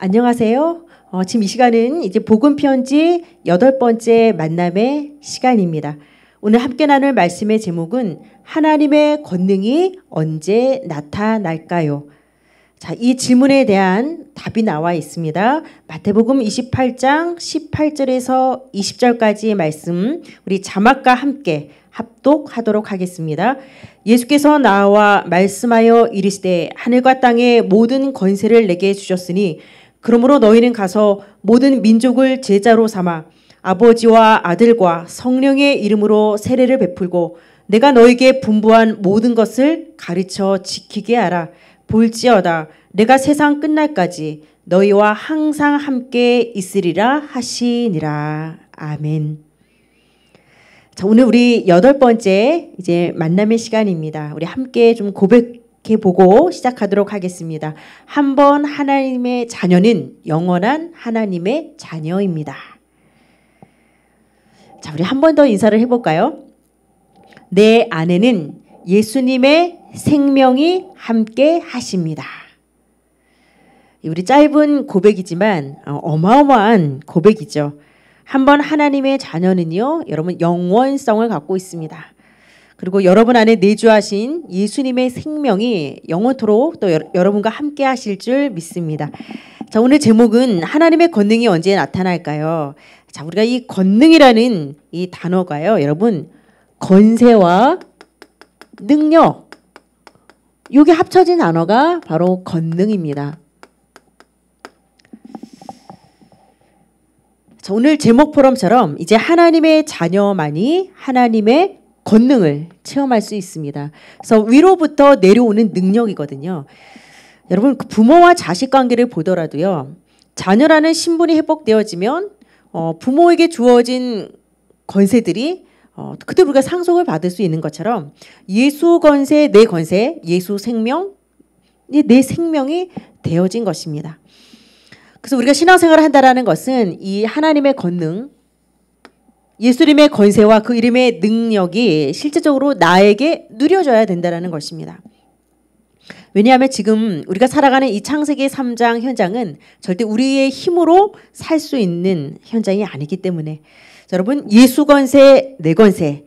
안녕하세요. 어, 지금 이 시간은 이제 복음 편지 여덟 번째 만남의 시간입니다. 오늘 함께 나눌 말씀의 제목은 하나님의 권능이 언제 나타날까요? 자, 이 질문에 대한 답이 나와 있습니다. 마태복음 28장 18절에서 20절까지의 말씀 우리 자막과 함께 합독하도록 하겠습니다. 예수께서 나와 말씀하여 이르시되 하늘과 땅의 모든 권세를 내게 주셨으니 그러므로 너희는 가서 모든 민족을 제자로 삼아 아버지와 아들과 성령의 이름으로 세례를 베풀고 내가 너에게 분부한 모든 것을 가르쳐 지키게 하라. 볼지어다 내가 세상 끝날까지 너희와 항상 함께 있으리라 하시니라. 아멘. 자, 오늘 우리 여덟 번째 이제 만남의 시간입니다. 우리 함께 좀 고백 이렇게 보고 시작하도록 하겠습니다. 한 번 하나님의 자녀는 영원한 하나님의 자녀입니다. 자, 우리 한 번 더 인사를 해볼까요? 내 안에는 예수님의 생명이 함께 하십니다. 우리 짧은 고백이지만 어, 어마어마한 고백이죠. 한 번 하나님의 자녀는요, 여러분 영원성을 갖고 있습니다. 그리고 여러분 안에 내주하신 예수님의 생명이 영원토록 또 여러분과 함께 하실 줄 믿습니다. 자, 오늘 제목은 하나님의 권능이 언제 나타날까요? 자, 우리가 이 권능이라는 이 단어가요, 여러분, 건세와 능력, 요게 합쳐진 단어가 바로 권능입니다. 자, 오늘 제목 포럼처럼 이제 하나님의 자녀만이 하나님의 권능을 체험할 수 있습니다. 그래서 위로부터 내려오는 능력이거든요. 여러분 그 부모와 자식 관계를 보더라도요. 자녀라는 신분이 회복되어지면 어, 부모에게 주어진 권세들이 어, 그때 우리가 상속을 받을 수 있는 것처럼 예수 권세 내 권세 예수 생명 내 생명이 되어진 것입니다. 그래서 우리가 신앙생활을 한다는 것은 이 하나님의 권능 예수님의 권세와 그 이름의 능력이 실제적으로 나에게 누려져야 된다는 것입니다. 왜냐하면 지금 우리가 살아가는 이 창세기 3장 현장은 절대 우리의 힘으로 살 수 있는 현장이 아니기 때문에 자, 여러분 예수 권세 내 권세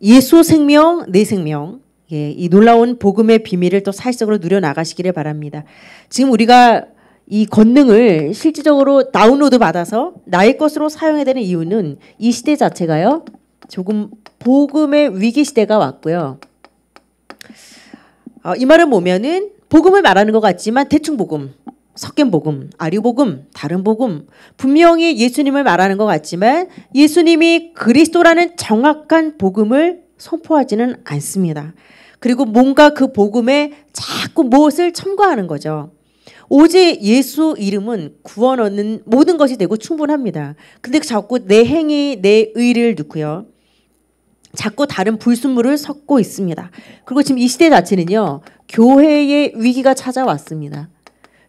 예수 생명 내 생명 예, 이 놀라운 복음의 비밀을 또 사실적으로 누려 나가시기를 바랍니다. 지금 우리가 이 권능을 실질적으로 다운로드 받아서 나의 것으로 사용해야 되는 이유는 이 시대 자체가요. 조금 복음의 위기 시대가 왔고요. 어, 이 말을 보면은 복음을 말하는 것 같지만 대충 복음, 석견 복음, 아류 복음, 다른 복음 분명히 예수님을 말하는 것 같지만 예수님이 그리스도라는 정확한 복음을 선포하지는 않습니다. 그리고 뭔가 그 복음에 자꾸 무엇을 첨가하는 거죠. 오직 예수 이름은 구원 얻는 모든 것이 되고 충분합니다. 근데 자꾸 내 행위, 내 의를 넣고요. 자꾸 다른 불순물을 섞고 있습니다. 그리고 지금 이 시대 자체는요. 교회의 위기가 찾아왔습니다.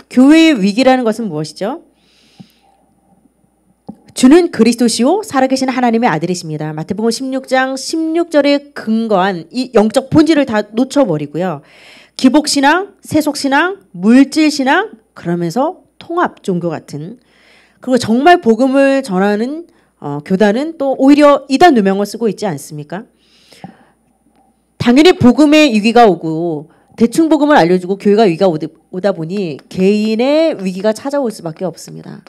교회의 위기라는 것은 무엇이죠? 주는 그리스도시요 살아계신 하나님의 아들이십니다. 마태복음 16장 16절에 근거한 이 영적 본질을 다 놓쳐버리고요. 기복신앙, 세속신앙, 물질신앙, 그러면서 통합 종교 같은 그리고 정말 복음을 전하는 어, 교단은 또 오히려 이단 누명을 쓰고 있지 않습니까? 당연히 복음의 위기가 오고 대충 복음을 알려주고 교회가 위기가 오다 보니 개인의 위기가 찾아올 수밖에 없습니다.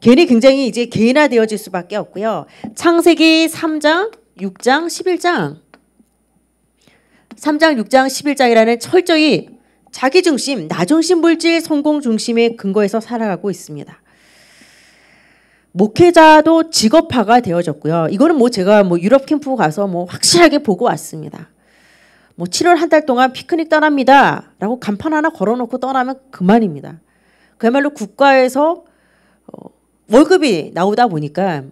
개인이 굉장히 이제 개인화되어질 수밖에 없고요. 창세기 3장, 6장, 11장 3장, 6장, 11장이라는 철저히 자기중심, 나중심 물질, 성공 중심의 근거에서 살아가고 있습니다. 목회자도 직업화가 되어졌고요. 이거는 뭐 제가 뭐 유럽 캠프 가서 뭐 확실하게 보고 왔습니다. 뭐 7월 한 달 동안 피크닉 떠납니다. 라고 간판 하나 걸어놓고 떠나면 그만입니다. 그야말로 국가에서 어, 월급이 나오다 보니까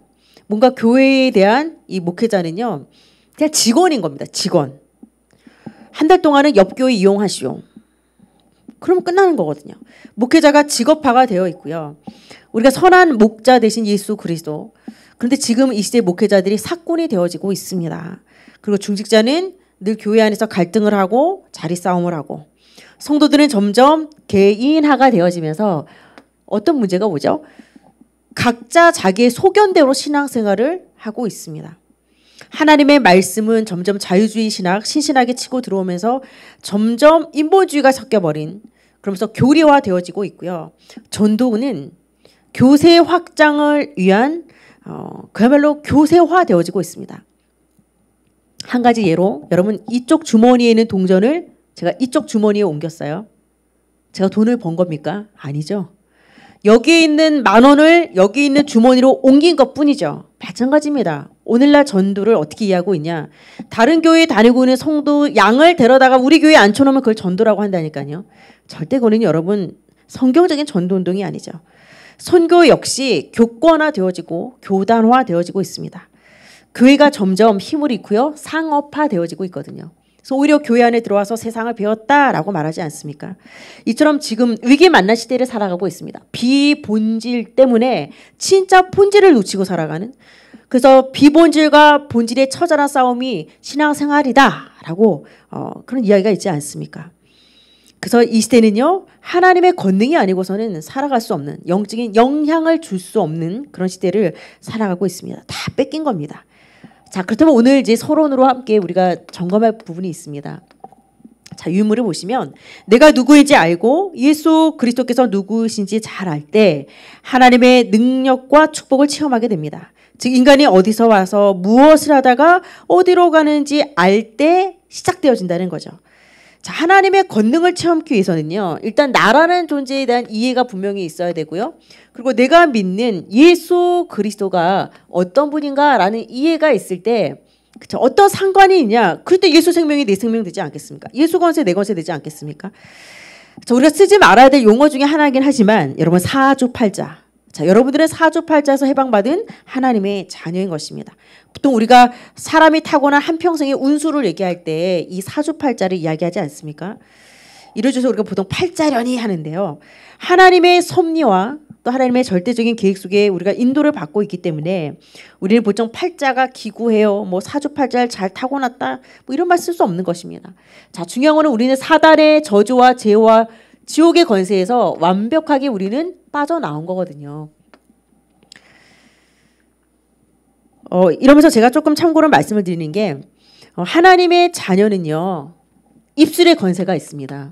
뭔가 교회에 대한 이 목회자는요. 그냥 직원인 겁니다. 직원. 한달 동안은 옆교회 이용하시오. 그러면 끝나는 거거든요. 목회자가 직업화가 되어 있고요. 우리가 선한 목자 대신 예수 그리스도. 그런데 지금 이 시대 목회자들이 사건이 되어지고 있습니다. 그리고 중직자는 늘 교회 안에서 갈등을 하고 자리 싸움을 하고 성도들은 점점 개인화가 되어지면서 어떤 문제가 오죠? 각자 자기의 소견대로 신앙생활을 하고 있습니다. 하나님의 말씀은 점점 자유주의 신학, 신신하게 치고 들어오면서 점점 인본주의가 섞여버린 그러면서 교리화 되어지고 있고요. 전도는 교세 확장을 위한 어, 그야말로 교세화 되어지고 있습니다. 한 가지 예로 여러분 이쪽 주머니에 있는 동전을 제가 이쪽 주머니에 옮겼어요. 제가 돈을 번 겁니까? 아니죠. 여기에 있는 만 원을 여기 있는 주머니로 옮긴 것 뿐이죠. 마찬가지입니다. 오늘날 전도를 어떻게 이해하고 있냐. 다른 교회 다니고 있는 성도 양을 데려다가 우리 교회에 앉혀놓으면 그걸 전도라고 한다니까요. 절대 그는 여러분 성경적인 전도 운동이 아니죠. 선교 역시 교권화 되어지고 교단화 되어지고 있습니다. 교회가 점점 힘을 잃고요. 상업화 되어지고 있거든요. 그래서 오히려 교회 안에 들어와서 세상을 배웠다라고 말하지 않습니까? 이처럼 지금 위기 만난 시대를 살아가고 있습니다. 비본질 때문에 진짜 본질을 놓치고 살아가는 그래서 비본질과 본질의 처절한 싸움이 신앙생활이다라고 어, 그런 이야기가 있지 않습니까? 그래서 이 시대는요 하나님의 권능이 아니고서는 살아갈 수 없는 영적인 영향을 줄 수 없는 그런 시대를 살아가고 있습니다. 다 뺏긴 겁니다. 자 그렇다면 오늘 이제 서론으로 함께 우리가 점검할 부분이 있습니다. 자 유물을 보시면 내가 누구인지 알고 예수 그리스도께서 누구신지 잘 알 때 하나님의 능력과 축복을 체험하게 됩니다. 즉 인간이 어디서 와서 무엇을 하다가 어디로 가는지 알 때 시작되어진다는 거죠. 자, 하나님의 권능을 체험하기 위해서는요. 일단 나라는 존재에 대한 이해가 분명히 있어야 되고요. 그리고 내가 믿는 예수 그리스도가 어떤 분인가라는 이해가 있을 때 그쵸? 어떤 상관이 있냐? 그때 예수 생명이 내 생명 되지 않겠습니까? 예수 권세 내 권세 되지 않겠습니까? 자, 우리가 쓰지 말아야 될 용어 중에 하나이긴 하지만 여러분 사주팔자 자, 여러분들은 사주팔자에서 해방받은 하나님의 자녀인 것입니다. 보통 우리가 사람이 타고난 한평생의 운수를 얘기할 때 이 사주팔자를 이야기하지 않습니까? 이루어서 우리가 보통 팔자련이 하는데요. 하나님의 섭리와 또 하나님의 절대적인 계획 속에 우리가 인도를 받고 있기 때문에 우리는 보통 팔자가 기구해요. 뭐 사주팔자를 잘 타고났다. 뭐 이런 말 쓸 수 없는 것입니다. 자, 중요한 거는 우리는 사단의 저주와 죄와 지옥의 권세에서 완벽하게 우리는 빠져나온 거거든요. 어, 이러면서 제가 조금 참고로 말씀을 드리는 게 어, 하나님의 자녀는요. 입술의 권세가 있습니다.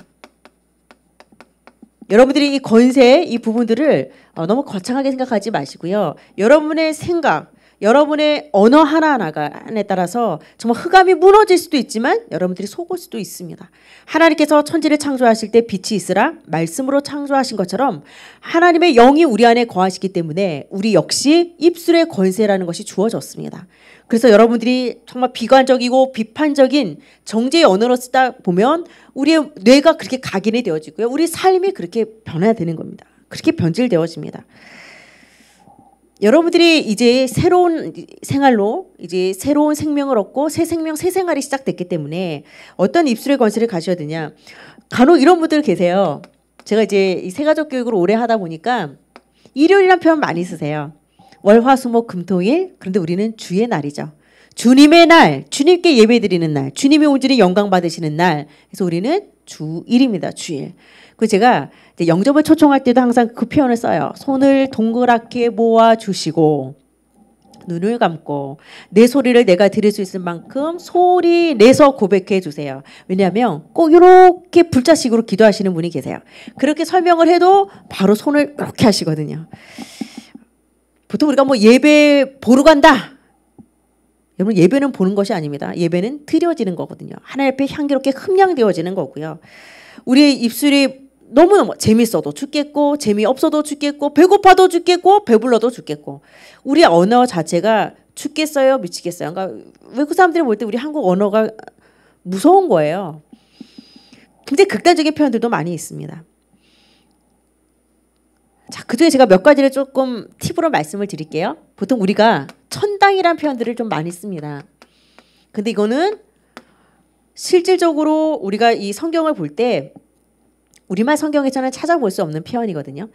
여러분들이 이 권세 이 부분들을 어, 너무 거창하게 생각하지 마시고요. 여러분의 생각, 여러분의 언어 하나하나에 따라서 정말 흑암이 무너질 수도 있지만 여러분들이 속을 수도 있습니다. 하나님께서 천지를 창조하실 때 빛이 있으라 말씀으로 창조하신 것처럼 하나님의 영이 우리 안에 거하시기 때문에 우리 역시 입술의 권세라는 것이 주어졌습니다. 그래서 여러분들이 정말 비관적이고 비판적인 정제의 언어로 쓰다 보면 우리의 뇌가 그렇게 각인이 되어지고요. 우리 삶이 그렇게 변화되는 겁니다. 그렇게 변질되어집니다. 여러분들이 이제 새로운 생활로 이제 새로운 생명을 얻고 새 생명, 새 생활이 시작됐기 때문에 어떤 입술의 건설을 가셔야 되냐. 간혹 이런 분들 계세요. 제가 이제 이 새가족 교육을 오래 하다 보니까 일요일이란 표현 많이 쓰세요. 월, 화, 수, 목, 금, 토, 일. 그런데 우리는 주의 날이죠. 주님의 날, 주님께 예배 드리는 날, 주님의 온전히 영광 받으시는 날. 그래서 우리는 주일입니다. 주일. 그 제가 영접을 초청할 때도 항상 그 표현을 써요. 손을 동그랗게 모아 주시고 눈을 감고 내 소리를 내가 들을 수 있을 만큼 소리 내서 고백해 주세요. 왜냐하면 꼭 이렇게 불자식으로 기도하시는 분이 계세요. 그렇게 설명을 해도 바로 손을 이렇게 하시거든요. 보통 우리가 뭐 예배 보러 간다. 여러분 예배는 보는 것이 아닙니다. 예배는 드려지는 거거든요. 하나님 앞에 향기롭게 흠양되어지는 거고요. 우리의 입술이 너무너무 재밌어도 죽겠고 재미없어도 죽겠고 배고파도 죽겠고 배불러도 죽겠고 우리 언어 자체가 죽겠어요 미치겠어요 그러니까 외국 사람들이 볼 때 우리 한국 언어가 무서운 거예요 굉장히 극단적인 표현들도 많이 있습니다 자 그중에 제가 몇 가지를 조금 팁으로 말씀을 드릴게요 보통 우리가 천당이란 표현들을 좀 많이 씁니다 근데 이거는 실질적으로 우리가 이 성경을 볼때 우리말 성경에서는 찾아볼 수 없는 표현이거든요.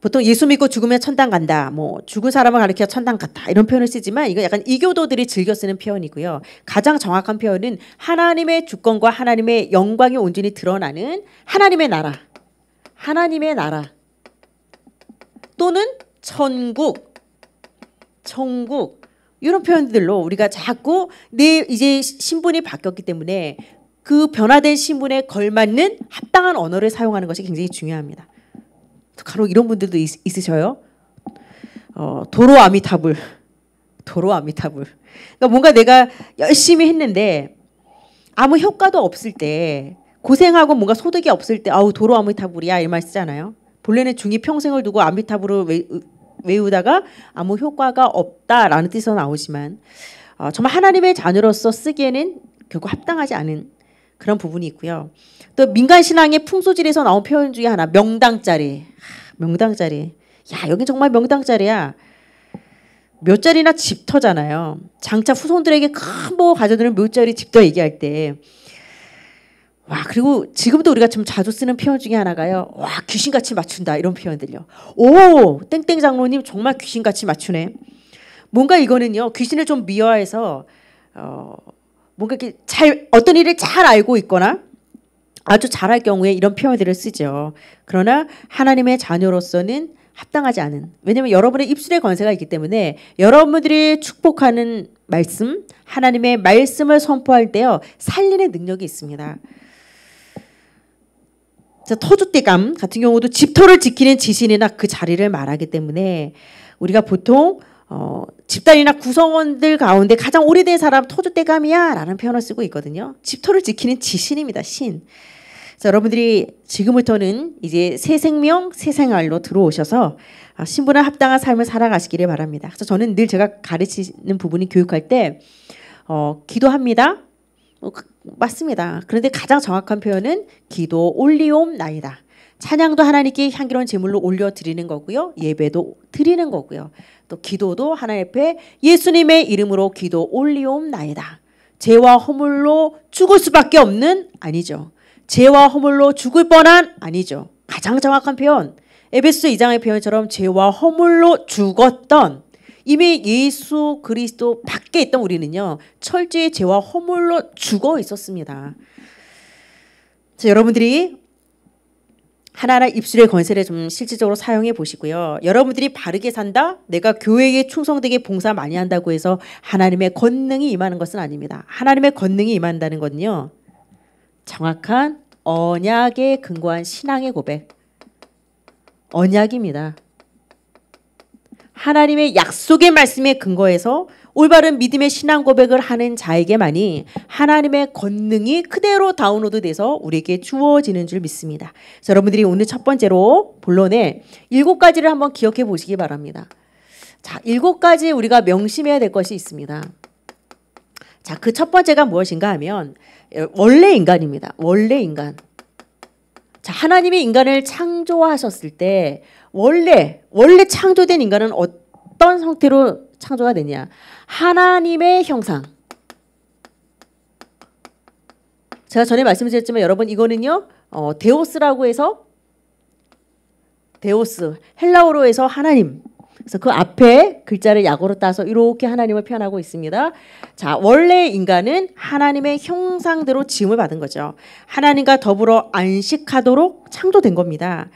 보통 예수 믿고 죽으면 천당 간다. 뭐 죽은 사람을 가리켜 천당 갔다. 이런 표현을 쓰지만 이거 약간 이교도들이 즐겨 쓰는 표현이고요. 가장 정확한 표현은 하나님의 주권과 하나님의 영광이 온전히 드러나는 하나님의 나라. 하나님의 나라. 또는 천국. 천국. 이런 표현들로 우리가 자꾸 내 이제 신분이 바뀌었기 때문에 그 변화된 신분에 걸맞는 합당한 언어를 사용하는 것이 굉장히 중요합니다. 간혹 이런 분들도 있, 으셔요 어, 도로 아미타불. 도로 아미타불. 그러니까 뭔가 내가 열심히 했는데 아무 효과도 없을 때 고생하고 뭔가 소득이 없을 때 아우 도로 아미타불이야 이 말 쓰잖아요. 본래는 중이 평생을 두고 아미타불을 외우다가 아무 효과가 없다라는 뜻에서 나오지만 어, 정말 하나님의 자녀로서 쓰기에는 결국 합당하지 않은 그런 부분이 있고요. 또 민간 신앙의 풍소질에서 나온 표현 중에 하나 명당짜리. 명당짜리. 야, 여기 정말 명당짜리야. 몇 자리나 집터잖아요. 장차 후손들에게 큰 뭐 가져드는 몇 자리 집터 얘기할 때. 와, 그리고 지금도 우리가 좀 자주 쓰는 표현 중에 하나가요. 와, 귀신같이 맞춘다. 이런 표현들요. 오, 땡땡 장로님 정말 귀신같이 맞추네. 뭔가 이거는요, 귀신을 좀 미화해서, 어, 뭔가 이렇게 잘 어떤 일을 잘 알고 있거나 아주 잘할 경우에 이런 표현들을 쓰죠. 그러나 하나님의 자녀로서는 합당하지 않은. 왜냐하면 여러분의 입술의 권세가 있기 때문에 여러분들이 축복하는 말씀, 하나님의 말씀을 선포할 때요 살리는 능력이 있습니다. 자, 터줏대감 같은 경우도 집터를 지키는 지신이나 그 자리를 말하기 때문에 우리가 보통 어, 집단이나 구성원들 가운데 가장 오래된 사람 토주대감이야 라는 표현을 쓰고 있거든요. 집토를 지키는 지신입니다. 신. 자, 여러분들이 지금부터는 이제 새 생명, 새 생활로 들어오셔서 아, 신분에 합당한 삶을 살아가시기를 바랍니다. 그래서 저는 늘 제가 가르치는 부분이 교육할 때 어, 기도합니다. 어, 맞습니다. 그런데 가장 정확한 표현은 기도 올리옴 나이다. 찬양도 하나님께 향기로운 제물로 올려 드리는 거고요. 예배도 드리는 거고요. 또 기도도 하나님 앞에 예수님의 이름으로 기도 올리옵나이다. 죄와 허물로 죽을 수밖에 없는 아니죠. 죄와 허물로 죽을 뻔한 아니죠. 가장 정확한 표현. 에베스 2장의 표현처럼 죄와 허물로 죽었던 이미 예수 그리스도 밖에 있던 우리는요. 철저히 죄와 허물로 죽어 있었습니다. 자, 여러분들이 하나하나 입술의 건세를좀 실질적으로 사용해 보시고요. 여러분들이 바르게 산다, 내가 교회에 충성되게 봉사 많이 한다고 해서 하나님의 권능이 임하는 것은 아닙니다. 하나님의 권능이 임한다는 건요. 정확한 언약에 근거한 신앙의 고백. 언약입니다. 하나님의 약속의 말씀에 근거해서 올바른 믿음의 신앙 고백을 하는 자에게만이 하나님의 권능이 그대로 다운로드 돼서 우리에게 주어지는 줄 믿습니다. 여러분들이 오늘 첫 번째로 본론에 일곱 가지를 한번 기억해 보시기 바랍니다. 자, 일곱 가지 우리가 명심해야 될 것이 있습니다. 자, 그 첫 번째가 무엇인가 하면 원래 인간입니다. 원래 인간. 자, 하나님이 인간을 창조하셨을 때 원래 원래 창조된 인간은 어떤 상태로 창조가 되냐? 하나님의 형상. 제가 전에 말씀드렸지만 여러분 이거는요. 어, 데오스라고 해서 데오스 헬라어로 해서 하나님. 그래서 그 앞에 글자를 약어로 따서 이렇게 하나님을 표현하고 있습니다. 자, 원래 인간은 하나님의 형상대로 지음을 받은 거죠. 하나님과 더불어 안식하도록 창조된 겁니다.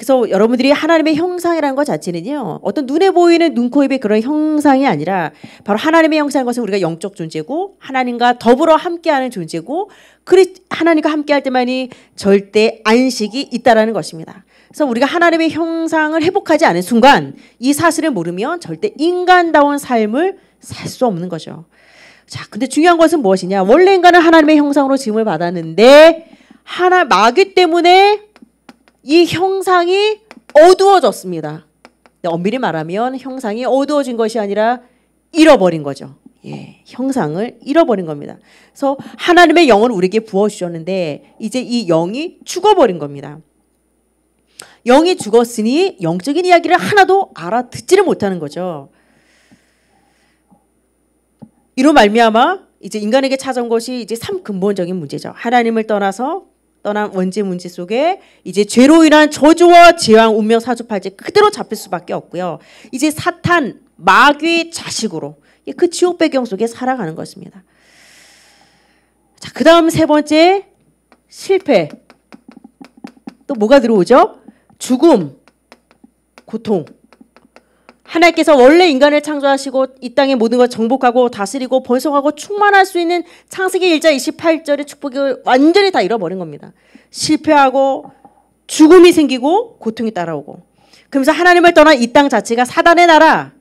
그래서 여러분들이 하나님의 형상이라는 것 자체는요. 어떤 눈에 보이는 눈코입의 그런 형상이 아니라 바로 하나님의 형상인 것은 우리가 영적 존재고 하나님과 더불어 함께하는 존재고 그리 하나님과 함께할 때만이 절대 안식이 있다라는 것입니다. 그래서 우리가 하나님의 형상을 회복하지 않은 순간 이 사실을 모르면 절대 인간다운 삶을 살 수 없는 거죠. 자, 근데 중요한 것은 무엇이냐? 원래 인간은 하나님의 형상으로 지음을 받았는데 하나 마귀 때문에 이 형상이 어두워졌습니다. 네, 엄밀히 말하면 형상이 어두워진 것이 아니라 잃어버린 거죠. 예, 형상을 잃어버린 겁니다. 그래서 하나님의 영을 우리에게 부어주셨는데 이제 이 영이 죽어버린 겁니다. 영이 죽었으니 영적인 이야기를 하나도 알아듣지를 못하는 거죠. 이로 말미암아 이제 인간에게 찾아온 것이 이제 삼 근본적인 문제죠. 하나님을 떠나서 떠난 원죄 문제 속에 이제 죄로 인한 저주와 재앙 운명 사주팔제 그대로 잡힐 수밖에 없고요. 이제 사탄 마귀 자식으로 그 지옥 배경 속에 살아가는 것입니다. 자, 그다음 세 번째 실패. 또 뭐가 들어오죠? 죽음, 고통. 하나님께서 원래 인간을 창조하시고 이 땅의 모든 것을 정복하고 다스리고 번성하고 충만할 수 있는 창세기 1장 28절의 축복을 완전히 다 잃어버린 겁니다. 실패하고 죽음이 생기고 고통이 따라오고 그러면서 하나님을 떠난 이 땅 자체가 사단의 나라,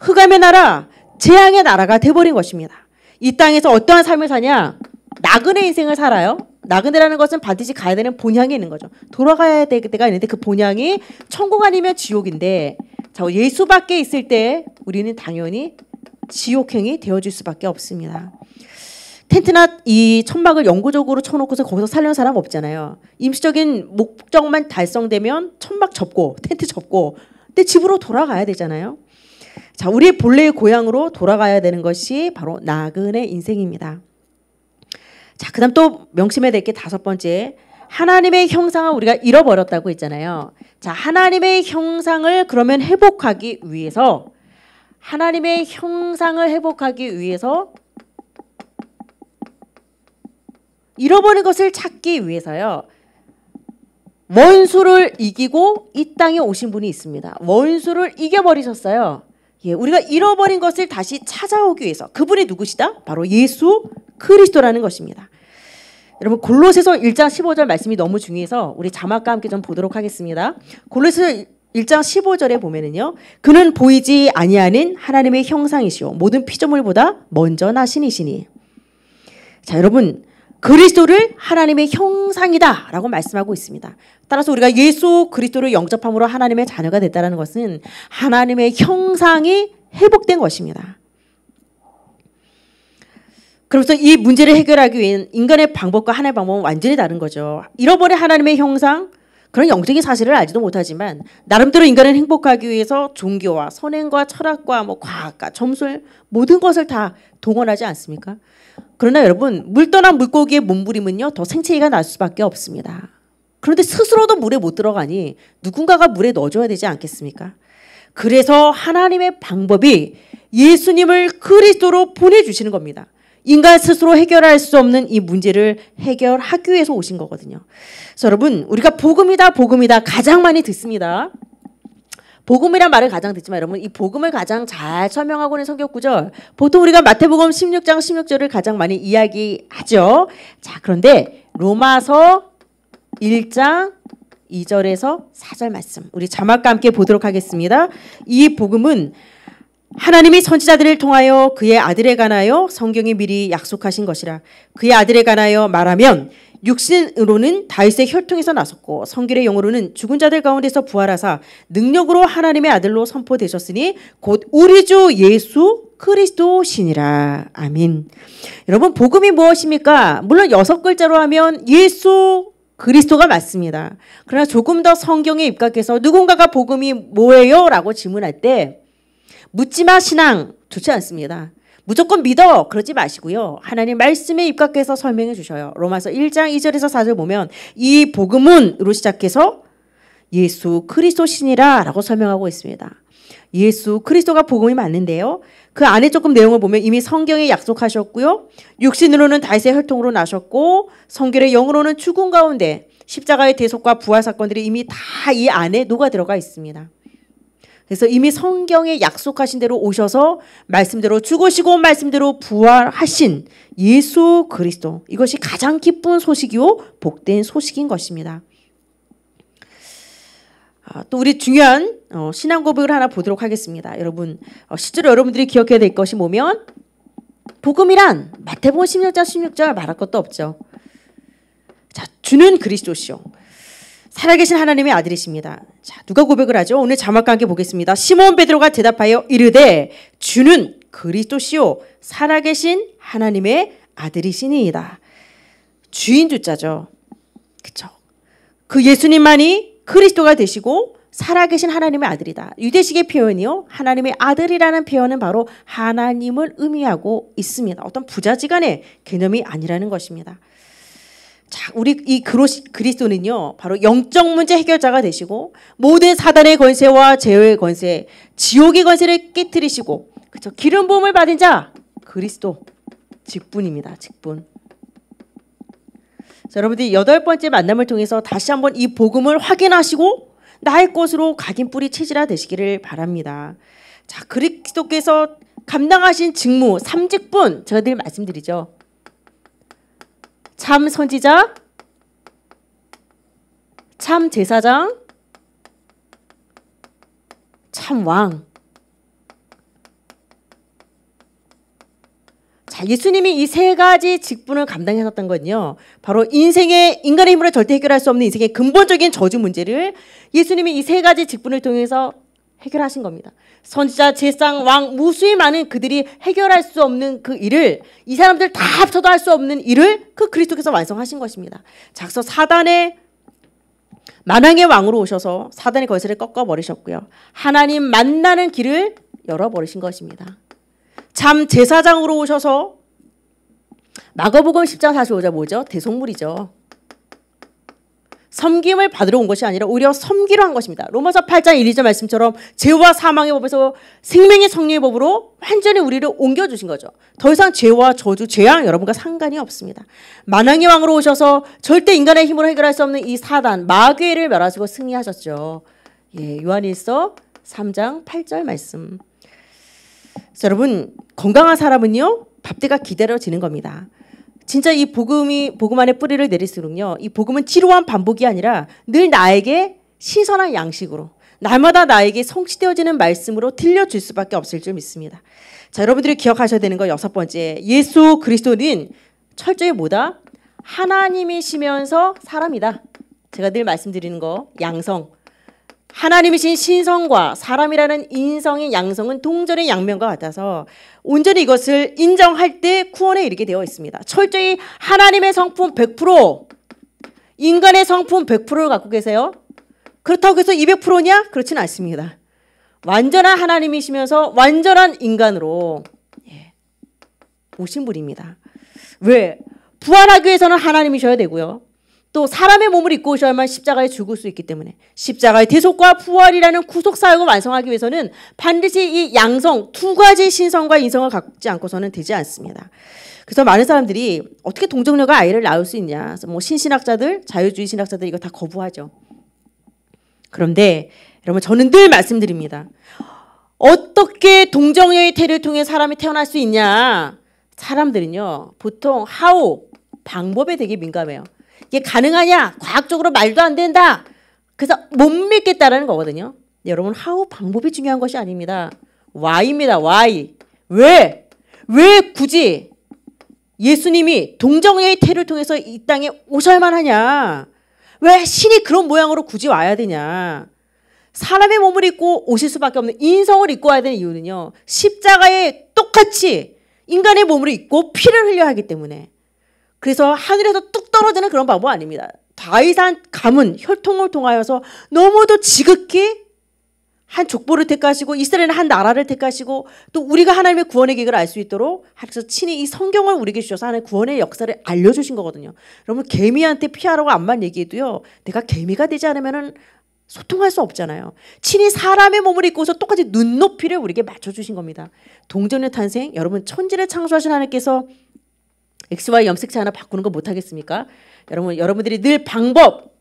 흑암의 나라, 재앙의 나라가 돼버린 것입니다. 이 땅에서 어떠한 삶을 사냐? 나그네 인생을 살아요. 나그네라는 것은 반드시 가야 되는 본향이 있는 거죠. 돌아가야 될 때가 있는데 그 본향이 천국 아니면 지옥인데 자, 예수 밖에 있을 때 우리는 당연히 지옥행이 되어질 수밖에 없습니다. 텐트나 이 천막을 영구적으로 쳐놓고서 거기서 살려는 사람 없잖아요. 임시적인 목적만 달성되면 천막 접고 텐트 접고 내 집으로 돌아가야 되잖아요. 자, 우리 본래의 고향으로 돌아가야 되는 것이 바로 나그네 인생입니다. 자, 그다음 또 명심해야 될 게 다섯 번째 하나님의 형상을 우리가 잃어버렸다고 했잖아요. 자, 하나님의 형상을 그러면 회복하기 위해서 하나님의 형상을 회복하기 위해서 잃어버린 것을 찾기 위해서요. 원수를 이기고 이 땅에 오신 분이 있습니다. 원수를 이겨버리셨어요. 예, 우리가 잃어버린 것을 다시 찾아오기 위해서 그분이 누구시다? 바로 예수 그리스도라는 것입니다. 여러분 골로새서 1장 15절 말씀이 너무 중요해서 우리 자막과 함께 좀 보도록 하겠습니다. 골로새서 1장 15절에 보면은요. 그는 보이지 아니하는 하나님의 형상이시오. 모든 피조물보다 먼저 나신 이시니. 자, 여러분 그리스도를 하나님의 형상이다라고 말씀하고 있습니다. 따라서 우리가 예수 그리스도를 영접함으로 하나님의 자녀가 됐다는 것은 하나님의 형상이 회복된 것입니다. 그러면서 이 문제를 해결하기 위한 인간의 방법과 하나의 방법은 완전히 다른 거죠. 잃어버린 하나님의 형상 그런 영적인 사실을 알지도 못하지만 나름대로 인간을 행복하기 위해서 종교와 선행과 철학과 뭐 과학과 점술 모든 것을 다 동원하지 않습니까? 그러나 여러분 물 떠난 물고기의 몸부림은요 더 생채기가 날 수밖에 없습니다. 그런데 스스로도 물에 못 들어가니 누군가가 물에 넣어줘야 되지 않겠습니까? 그래서 하나님의 방법이 예수님을 그리스도로 보내주시는 겁니다. 인간 스스로 해결할 수 없는 이 문제를 해결하기 위해서 오신 거거든요. 그래서 여러분, 우리가 복음이다, 복음이다 가장 많이 듣습니다. 복음이란 말을 가장 듣지만 여러분 이 복음을 가장 잘 설명하고 있는 성경 구절 보통 우리가 마태복음 16장 16절을 가장 많이 이야기하죠. 자 그런데 로마서 1장 2절에서 4절 말씀 우리 자막과 함께 보도록 하겠습니다. 이 복음은 하나님이 선지자들을 통하여 그의 아들에 관하여 성경이 미리 약속하신 것이라 그의 아들에 관하여 말하면 육신으로는 다윗의 혈통에서 나섰고 성길의 영으로는 죽은 자들 가운데서 부활하사 능력으로 하나님의 아들로 선포되셨으니 곧 우리 주 예수 그리스도신이라 아민. 여러분 복음이 무엇입니까? 물론 여섯 글자로 하면 예수 그리스도가 맞습니다. 그러나 조금 더 성경에 입각해서 누군가가 복음이 뭐예요? 라고 질문할 때 묻지마 신앙 좋지 않습니다. 무조건 믿어 그러지 마시고요. 하나님 말씀에 입각해서 설명해 주셔요. 로마서 1장 2절에서 4절 보면 이 복음은으로 시작해서 예수 그리스도신이라라고 설명하고 있습니다. 예수 그리스도가 복음이 맞는데요. 그 안에 조금 내용을 보면 이미 성경에 약속하셨고요. 육신으로는 다윗의 혈통으로 나셨고 성결의 영으로는 죽은 가운데 십자가의 대속과 부활 사건들이 이미 다 이 안에 녹아 들어가 있습니다. 그래서 이미 성경에 약속하신 대로 오셔서 말씀대로 죽으시고 말씀대로 부활하신 예수 그리스도. 이것이 가장 기쁜 소식이요, 복된 소식인 것입니다. 아, 또 우리 중요한 어, 신앙 고백을 하나 보도록 하겠습니다. 여러분, 어, 실제로 여러분들이 기억해야 될 것이 뭐면 복음이란 마태복음 16장 16절 말할 것도 없죠. 자, 주는 그리스도시요. 살아계신 하나님의 아들이십니다. 자, 누가 고백을 하죠? 오늘 자막과 함께 보겠습니다. 시몬 베드로가 대답하여 이르되 주는 그리스도시요 살아계신 하나님의 아들이시니이다. 주인 주자죠. 그죠그 예수님만이 그리스도가 되시고 살아계신 하나님의 아들이다. 유대식의 표현이요. 하나님의 아들이라는 표현은 바로 하나님을 의미하고 있습니다. 어떤 부자지간의 개념이 아니라는 것입니다. 자, 우리 이 그리스도는요, 바로 영적 문제 해결자가 되시고, 모든 사단의 권세와 재회의 권세, 지옥의 권세를 깨뜨리시고, 그쵸. 기름 부음을 받은 자, 그리스도. 직분입니다. 직분. 자, 여러분들이 여덟 번째 만남을 통해서 다시 한번 이 복음을 확인하시고, 나의 것으로 각인 뿌리 체질화 되시기를 바랍니다. 자, 그리스도께서 감당하신 직무, 삼직분, 저희들이 말씀드리죠. 참 선지자, 참 제사장, 참 왕. 자, 예수님이 이 세 가지 직분을 감당하셨던 건요. 바로 인생의 인간의 힘으로 절대 해결할 수 없는 인생의 근본적인 저주 문제를 예수님이 이 세 가지 직분을 통해서 해결하신 겁니다. 선지자, 제상, 왕, 무수히 많은 그들이 해결할 수 없는 그 일을 이 사람들 다 합쳐도 할 수 없는 일을 그 그리스도께서 완성하신 것입니다. 작서 사단의 만왕의 왕으로 오셔서 사단의 거세를 꺾어버리셨고요. 하나님 만나는 길을 열어버리신 것입니다. 참 제사장으로 오셔서 마가복음 10장 45절 뭐죠? 대속물이죠. 섬김을 받으러 온 것이 아니라 오히려 섬기로 한 것입니다. 로마서 8장 1, 2절 말씀처럼 죄와 사망의 법에서 생명의 성령의 법으로 완전히 우리를 옮겨주신 거죠. 더 이상 죄와 저주, 죄랑 여러분과 상관이 없습니다. 만왕의 왕으로 오셔서 절대 인간의 힘으로 해결할 수 없는 이 사단, 마귀를 멸하시고 승리하셨죠. 예, 요한일서 3장 8절 말씀. 여러분 건강한 사람은요 밥대가 기다려지는 겁니다. 진짜 이 복음이 복음 안에 뿌리를 내릴수록요. 이 복음은 지루한 반복이 아니라 늘 나에게 신선한 양식으로 날마다 나에게 성취되어지는 말씀으로 들려줄 수밖에 없을 줄 믿습니다. 자, 여러분들이 기억하셔야 되는 거 여섯 번째. 예수 그리스도는 철저히 뭐다? 하나님이시면서 사람이다. 제가 늘 말씀드리는 거 양성 하나님이신 신성과 사람이라는 인성의 양성은 동전의 양면과 같아서 온전히 이것을 인정할 때 구원에 이르게 되어 있습니다. 철저히 하나님의 성품 100% 인간의 성품 100%를 갖고 계세요. 그렇다고 해서 200%냐? 그렇진 않습니다. 완전한 하나님이시면서 완전한 인간으로 예, 오신 분입니다. 왜? 부활하기 위해서는 하나님이셔야 되고요. 또 사람의 몸을 입고 오셔야만 십자가에 죽을 수 있기 때문에 십자가의 대속과 부활이라는 구속 사역을 완성하기 위해서는 반드시 이 양성 두 가지 신성과 인성을 갖지 않고서는 되지 않습니다. 그래서 많은 사람들이 어떻게 동정녀가 아이를 낳을 수 있냐? 그래서 뭐 신신학자들, 자유주의 신학자들 이거 다 거부하죠. 그런데 여러분 저는 늘 말씀드립니다. 어떻게 동정녀의 태를 통해 사람이 태어날 수 있냐? 사람들은요 보통 하오 방법에 되게 민감해요. 이게 가능하냐? 과학적으로 말도 안 된다. 그래서 못 믿겠다라는 거거든요. 여러분 하우 방법이 중요한 것이 아닙니다. 와 h 입니다 와이. 왜? 왜 굳이 예수님이 동정의 태를 통해서 이 땅에 오셔야만 하냐? 왜 신이 그런 모양으로 굳이 와야 되냐? 사람의 몸을 입고 오실 수밖에 없는 인성을 입고 와야 되는 이유는요. 십자가에 똑같이 인간의 몸을 입고 피를 흘려야 하기 때문에 그래서 하늘에서 뚝 떨어지는 그런 방법 아닙니다. 다이산 감은 혈통을 통하여서 너무도 지극히 한 족보를 택하시고 이스라엘한 나라를 택하시고 또 우리가 하나님의 구원의 계획을 알 수 있도록 하나서 친히 이 성경을 우리에게 주셔서 하나님의 구원의 역사를 알려주신 거거든요. 여러분 개미한테 피하라고 암만 얘기해도요. 내가 개미가 되지 않으면 소통할 수 없잖아요. 친히 사람의 몸을 입고서 똑같이 눈높이를 우리에게 맞춰주신 겁니다. 동전의 탄생 여러분 천지를 창조하신 하나님께서 XY 염색체 하나 바꾸는 거 못하겠습니까? 여러분, 여러분들이 늘 방법,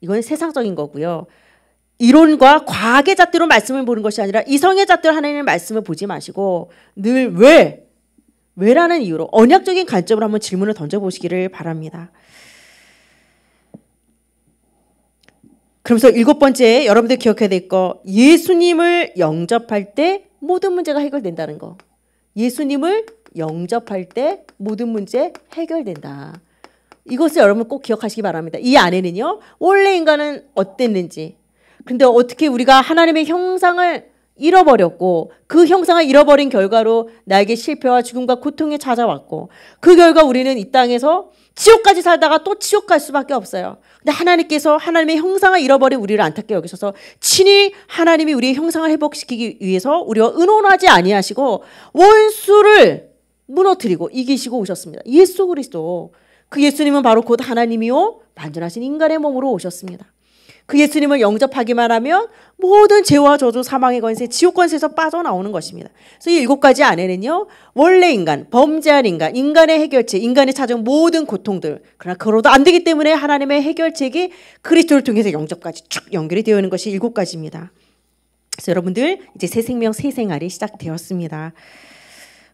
이건 세상적인 거고요. 이론과 과학의 잣대로 말씀을 보는 것이 아니라 이성의 잣대로 하나님의 말씀을 보지 마시고 늘 왜? 왜라는 이유로 언약적인 관점으로 한번 질문을 던져보시기를 바랍니다. 그러면서 일곱 번째 여러분들 기억해야 될거 예수님을 영접할 때 모든 문제가 해결된다는 거. 예수님을 영접할 때 모든 문제 해결된다. 이것을 여러분 꼭 기억하시기 바랍니다. 이 안에는요. 원래 인간은 어땠는지. 근데 어떻게 우리가 하나님의 형상을 잃어버렸고 그 형상을 잃어버린 결과로 나에게 실패와 죽음과 고통이 찾아왔고 그 결과 우리는 이 땅에서 지옥까지 살다가 또 지옥 갈 수밖에 없어요. 근데 하나님께서 하나님의 형상을 잃어버린 우리를 안타깝 여기셔서 친히 하나님이 우리의 형상을 회복시키기 위해서 우리와 의논하지 아니하시고 원수를 무너뜨리고 이기시고 오셨습니다. 예수 그리스도. 그 예수님은 바로 곧 하나님이요 완전하신 인간의 몸으로 오셨습니다. 그 예수님을 영접하기만 하면 모든 죄와 저주, 사망의 권세, 지옥 권세에서 빠져나오는 것입니다. 그래서 이 일곱 가지 안에는요. 원래 인간, 범죄한 인간, 인간의 해결책, 인간이 찾은 모든 고통들. 그러나 그러도 안 되기 때문에 하나님의 해결책이 그리스도를 통해서 영접까지 쭉 연결이 되어 있는 것이 일곱 가지입니다. 그래서 여러분들 이제 새 생명 새 생활이 시작되었습니다.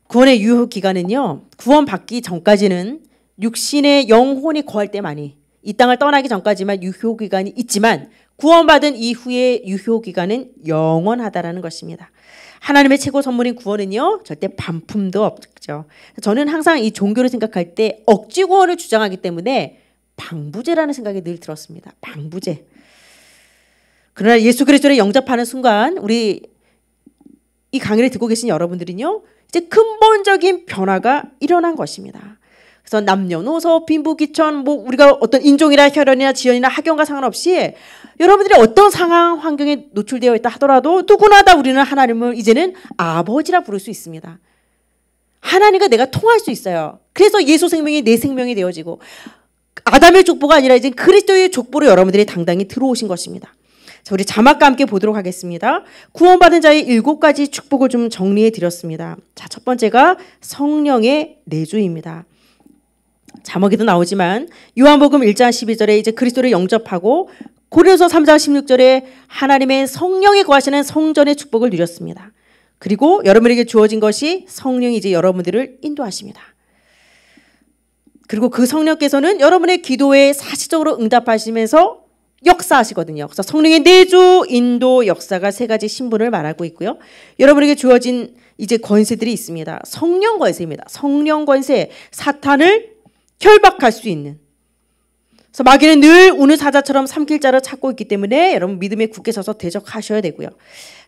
구원의 유효 기간은요. 구원받기 전까지는 육신의 영혼이 거할 때만이 이 땅을 떠나기 전까지만 유효 기간이 있지만 구원받은 이후의 유효 기간은 영원하다라는 것입니다. 하나님의 최고 선물인 구원은요 절대 반품도 없죠. 저는 항상 이 종교를 생각할 때 억지 구원을 주장하기 때문에 방부제라는 생각이 늘 들었습니다. 방부제. 그러나 예수 그리스도를 영접하는 순간 우리 이 강의를 듣고 계신 여러분들은요 이제 근본적인 변화가 일어난 것입니다. 그래서 남녀노소, 빈부귀천, 뭐 우리가 어떤 인종이나 혈연이나 지연이나 학연과 상관없이 여러분들이 어떤 상황 환경에 노출되어 있다 하더라도 누구나 다 우리는 하나님을 이제는 아버지라 부를 수 있습니다. 하나님과 내가 통할 수 있어요. 그래서 예수 생명이 내 생명이 되어지고 아담의 족보가 아니라 이제 그리스도의 족보로 여러분들이 당당히 들어오신 것입니다. 자, 우리 자막과 함께 보도록 하겠습니다. 구원받은 자의 일곱 가지 축복을 좀 정리해 드렸습니다. 자, 첫 번째가 성령의 내주입니다. 자막에도 나오지만 요한복음 1장 12절에 이제 그리스도를 영접하고 고린서 3장 16절에 하나님의 성령이 거하시는 성전의 축복을 누렸습니다. 그리고 여러분에게 주어진 것이 성령이 이제 여러분들을 인도하십니다. 그리고 그 성령께서는 여러분의 기도에 사실적으로 응답하시면서 역사하시거든요. 그래서 성령의 내조, 인도, 역사가 세 가지 신분을 말하고 있고요. 여러분에게 주어진 이제 권세들이 있습니다. 성령 권세입니다. 성령 권세, 사탄을 결박할 수 있는. 그래서 마귀는 늘 우는 사자처럼 삼킬 자를 찾고 있기 때문에 여러분 믿음에 굳게 서서 대적하셔야 되고요.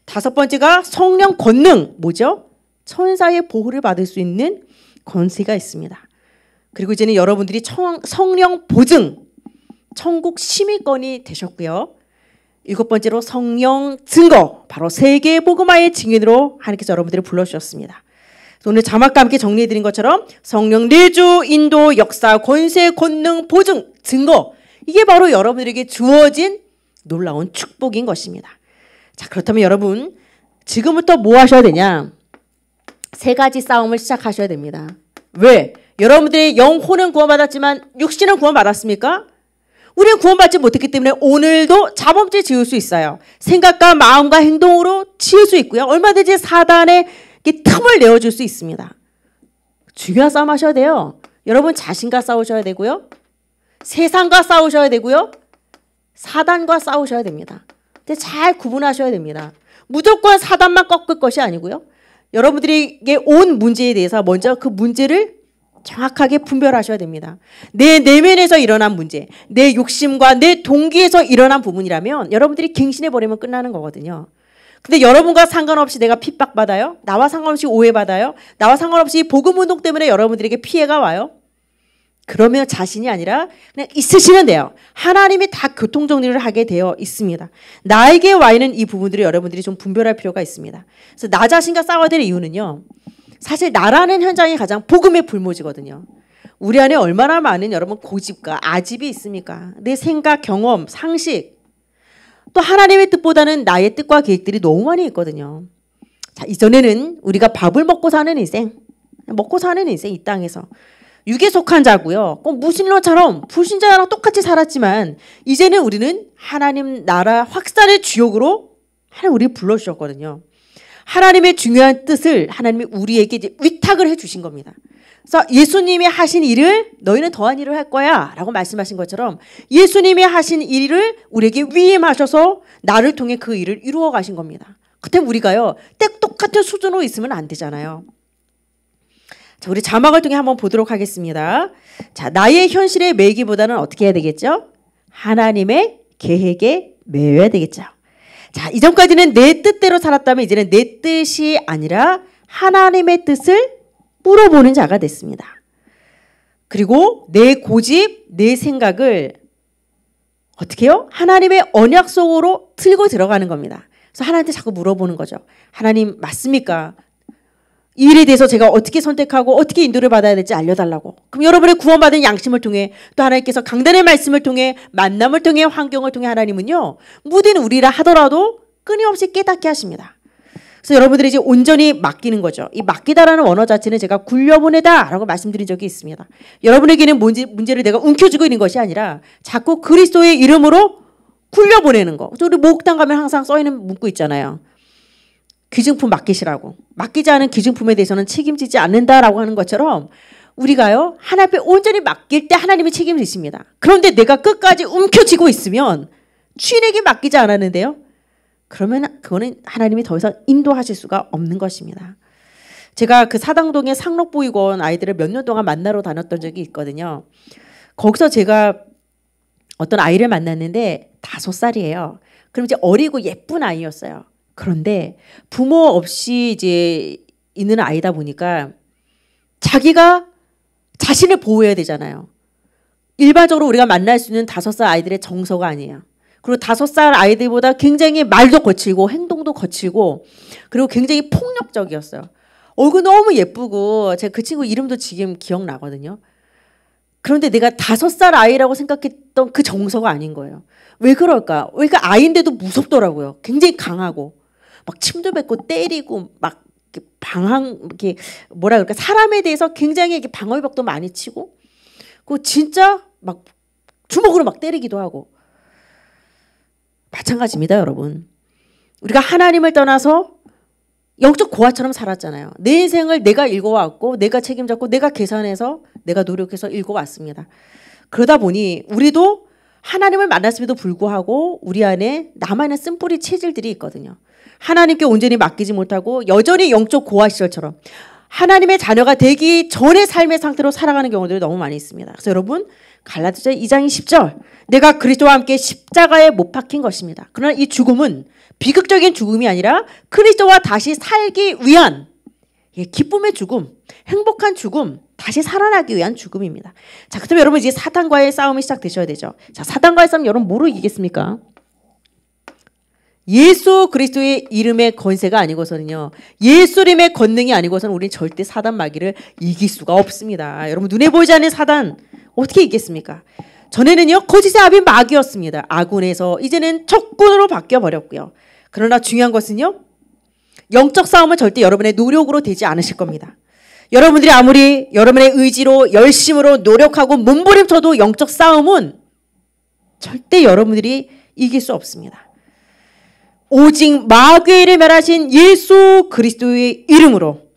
다섯 번째가 성령 권능, 뭐죠? 천사의 보호를 받을 수 있는 권세가 있습니다. 그리고 이제는 여러분들이 청, 성령 보증, 천국 심의권이 되셨고요. 일곱 번째로 성령 증거, 바로 세계 복음화의 증인으로 하나님께서 여러분들을 불러주셨습니다. 오늘 자막과 함께 정리해드린 것처럼 성령 내주, 인도, 역사, 권세, 권능, 보증, 증거 이게 바로 여러분들에게 주어진 놀라운 축복인 것입니다. 자 그렇다면 여러분 지금부터 뭐 하셔야 되냐? 세 가지 싸움을 시작하셔야 됩니다. 왜? 여러분들이 영혼은 구원받았지만 육신은 구원받았습니까? 우리는 구원받지 못했기 때문에 오늘도 자범죄 지을 수 있어요. 생각과 마음과 행동으로 지을 수 있고요. 얼마든지 사단에 틈을 내어줄 수 있습니다. 중요한 싸움 하셔야 돼요. 여러분 자신과 싸우셔야 되고요. 세상과 싸우셔야 되고요. 사단과 싸우셔야 됩니다. 근데 잘 구분하셔야 됩니다. 무조건 사단만 꺾을 것이 아니고요. 여러분들에게 온 문제에 대해서 먼저 그 문제를 정확하게 분별하셔야 됩니다. 내 내면에서 일어난 문제, 내 욕심과 내 동기에서 일어난 부분이라면 여러분들이 갱신해 버리면 끝나는 거거든요. 근데 여러분과 상관없이 내가 핍박받아요? 나와 상관없이 오해받아요? 나와 상관없이 복음운동 때문에 여러분들에게 피해가 와요? 그러면 자신이 아니라 그냥 있으시면 돼요. 하나님이 다 교통정리를 하게 되어 있습니다. 나에게 와 있는 이 부분들을 여러분들이 좀 분별할 필요가 있습니다. 그래서 나 자신과 싸워야 될 이유는요. 사실 나라는 현장이 가장 복음의 불모지거든요. 우리 안에 얼마나 많은 여러분 고집과 아집이 있습니까? 내 생각, 경험, 상식. 또 하나님의 뜻보다는 나의 뜻과 계획들이 너무 많이 있거든요. 자, 이전에는 우리가 밥을 먹고 사는 인생, 먹고 사는 인생 이 땅에서 육에 속한 자고요. 꼭 무신론처럼 불신자랑 똑같이 살았지만 이제는 우리는 하나님 나라 확산의 주역으로 하나님 우리를 불러주셨거든요. 하나님의 중요한 뜻을 하나님이 우리에게 위탁을 해 주신 겁니다. 그래서 예수님이 하신 일을 너희는 더한 일을 할 거야 라고 말씀하신 것처럼 예수님이 하신 일을 우리에게 위임하셔서 나를 통해 그 일을 이루어 가신 겁니다. 그때 우리가요, 딱 똑같은 수준으로 있으면 안 되잖아요. 자, 우리 자막을 통해 한번 보도록 하겠습니다. 자, 나의 현실에 매기보다는 어떻게 해야 되겠죠? 하나님의 계획에 매여야 되겠죠. 자, 이전까지는 내 뜻대로 살았다면 이제는 내 뜻이 아니라 하나님의 뜻을 물어보는 자가 됐습니다. 그리고 내 고집, 내 생각을 어떻게 해요? 하나님의 언약 속으로 틀고 들어가는 겁니다. 그래서 하나님한테 자꾸 물어보는 거죠. 하나님 맞습니까? 이 일에 대해서 제가 어떻게 선택하고 어떻게 인도를 받아야 될지 알려달라고. 그럼 여러분의 구원받은 양심을 통해 또 하나님께서 강단의 말씀을 통해 만남을 통해 환경을 통해 하나님은요. 무딘 우리라 하더라도 끊임없이 깨닫게 하십니다. 그래서 여러분들이 이제 온전히 맡기는 거죠. 이 맡기다라는 원어 자체는 제가 굴려보내다라고 말씀드린 적이 있습니다. 여러분에게는 뭔지, 문제를 내가 움켜쥐고 있는 것이 아니라 자꾸 그리스도의 이름으로 굴려보내는 거. 우리 목욕탕 가면 항상 써있는 문구 있잖아요. 귀중품 맡기시라고 맡기지 않은 귀중품에 대해서는 책임지지 않는다라고 하는 것처럼 우리가요 하나님 앞에 온전히 맡길 때 하나님이 책임지십니다. 그런데 내가 끝까지 움켜쥐고 있으면 주인에게 맡기지 않았는데요. 그러면 그거는 하나님이 더 이상 인도하실 수가 없는 것입니다. 제가 그 사당동의 상록보육원 아이들을 몇 년 동안 만나러 다녔던 적이 있거든요. 거기서 제가 어떤 아이를 만났는데 다섯 살이에요. 그럼 이제 어리고 예쁜 아이였어요. 그런데 부모 없이 이제 있는 아이다 보니까 자기가 자신을 보호해야 되잖아요. 일반적으로 우리가 만날 수 있는 다섯 살 아이들의 정서가 아니에요. 그리고 다섯 살 아이들보다 굉장히 말도 거칠고 행동도 거칠고 그리고 굉장히 폭력적이었어요. 얼굴 너무 예쁘고 제가 그 친구 이름도 지금 기억나거든요. 그런데 내가 다섯 살 아이라고 생각했던 그 정서가 아닌 거예요. 왜 그럴까? 그러니까 아이인데도 무섭더라고요. 굉장히 강하고. 막 침도 뱉고 때리고 막 방황 이렇게 뭐라 그럴까 사람에 대해서 굉장히 이렇게 방어벽도 많이 치고 그 진짜 막 주먹으로 막 때리기도 하고 마찬가지입니다, 여러분. 우리가 하나님을 떠나서 영적 고아처럼 살았잖아요. 내 인생을 내가 읽어왔고, 내가 책임졌고, 내가 계산해서, 내가 노력해서 읽어왔습니다. 그러다 보니 우리도 하나님을 만났음에도 불구하고 우리 안에 남아있는 쓴뿌리 체질들이 있거든요. 하나님께 온전히 맡기지 못하고 여전히 영적 고아 시절처럼 하나님의 자녀가 되기 전의 삶의 상태로 살아가는 경우들이 너무 많이 있습니다. 그래서 여러분 갈라디아서 2장 10절 내가 그리스도와 함께 십자가에 못 박힌 것입니다. 그러나 이 죽음은 비극적인 죽음이 아니라 그리스도와 다시 살기 위한 예, 기쁨의 죽음, 행복한 죽음, 다시 살아나기 위한 죽음입니다. 자, 그렇다면 여러분 이제 사탄과의 싸움이 시작되셔야 되죠. 자, 사탄과의 싸움 여러분 뭐로 이기겠습니까? 예수 그리스도의 이름의 권세가 아니고서는요. 예수님의 권능이 아니고서는 우리는 절대 사단 마귀를 이길 수가 없습니다. 여러분 눈에 보이지 않는 사단 어떻게 이겠습니까 전에는요. 거짓의 아비 마귀였습니다. 아군에서 이제는 적군으로 바뀌어 버렸고요. 그러나 중요한 것은요. 영적 싸움은 절대 여러분의 노력으로 되지 않으실 겁니다. 여러분들이 아무리 여러분의 의지로 열심으로 노력하고 몸부림쳐도 영적 싸움은 절대 여러분들이 이길 수 없습니다. 오직 마귀를 멸하신 예수 그리스도의 이름으로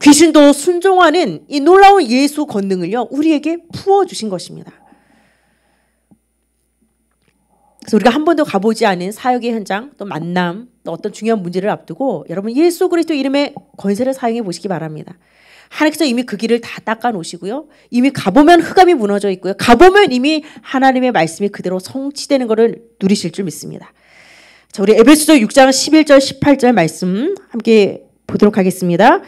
귀신도 순종하는 이 놀라운 예수 권능을요 우리에게 부어 주신 것입니다. 그래서 우리가 한 번도 가보지 않은 사역의 현장, 또 만남, 또 어떤 중요한 문제를 앞두고 여러분 예수 그리스도 이름의 권세를 사용해 보시기 바랍니다. 하나님께서 이미 그 길을 다 닦아 놓으시고요. 이미 가보면 흑암이 무너져 있고요. 가보면 이미 하나님의 말씀이 그대로 성취되는 것을 누리실 줄 믿습니다. 자, 우리 에베소서 6장 11절 18절 말씀 함께 보도록 하겠습니다.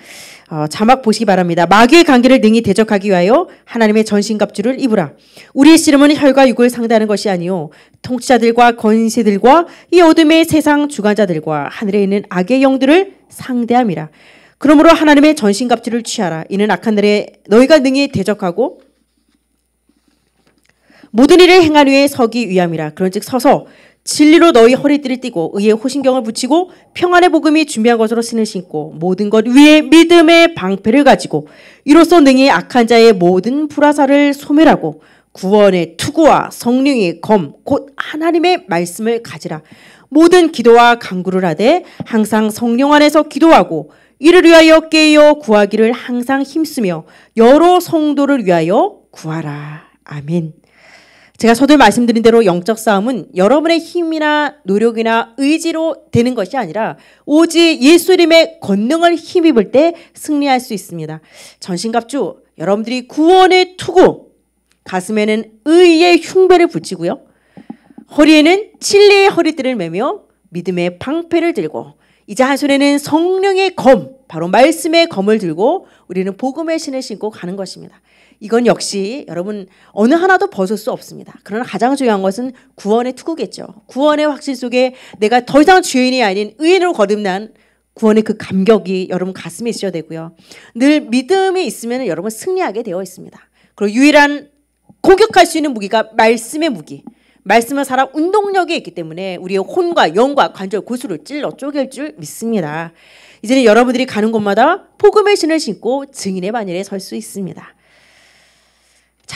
어, 자막 보시기 바랍니다. 마귀의 관계를 능히 대적하기 위하여 하나님의 전신갑주를 입으라. 우리의 씨름은 혈과 육을 상대하는 것이 아니요 통치자들과 권세들과 이 어둠의 세상 주관자들과 하늘에 있는 악의 영들을 상대함이라. 그러므로 하나님의 전신갑주를 취하라. 이는 악한 날에 너희가 능히 대적하고 모든 일을 행한 후에 서기 위함이라. 그런즉 서서 진리로 너희 허리띠를 띠고 의의 호신경을 붙이고 평안의 복음이 준비한 것으로 신을 신고 모든 것 위에 믿음의 방패를 가지고 이로써 능히 악한 자의 모든 불화사를 소멸하고 구원의 투구와 성령의 검 곧 하나님의 말씀을 가지라 모든 기도와 강구를 하되 항상 성령 안에서 기도하고 이를 위하여 깨어 구하기를 항상 힘쓰며 여러 성도를 위하여 구하라 아멘. 제가 서둘 말씀드린 대로 영적 싸움은 여러분의 힘이나 노력이나 의지로 되는 것이 아니라 오직 예수님의 권능을 힘입을 때 승리할 수 있습니다. 전신갑주 여러분들이 구원의 투구 가슴에는 의의 흉배를 붙이고요. 허리에는 진리의 허리띠를 매며 믿음의 방패를 들고 이제 한 손에는 성령의 검 바로 말씀의 검을 들고 우리는 복음의 신을 신고 가는 것입니다. 이건 역시 여러분 어느 하나도 벗을 수 없습니다. 그러나 가장 중요한 것은 구원의 투구겠죠. 구원의 확신 속에 내가 더 이상 죄인이 아닌 의인으로 거듭난 구원의 그 감격이 여러분 가슴에 있어야 되고요. 늘 믿음이 있으면 여러분 승리하게 되어 있습니다. 그리고 유일한 공격할 수 있는 무기가 말씀의 무기. 말씀은 사람 운동력이 있기 때문에 우리의 혼과 영과 관절 고수를 찔러 쪼갤 줄 믿습니다. 이제는 여러분들이 가는 곳마다 복음의 신을 신고 증인의 반열에 설 수 있습니다.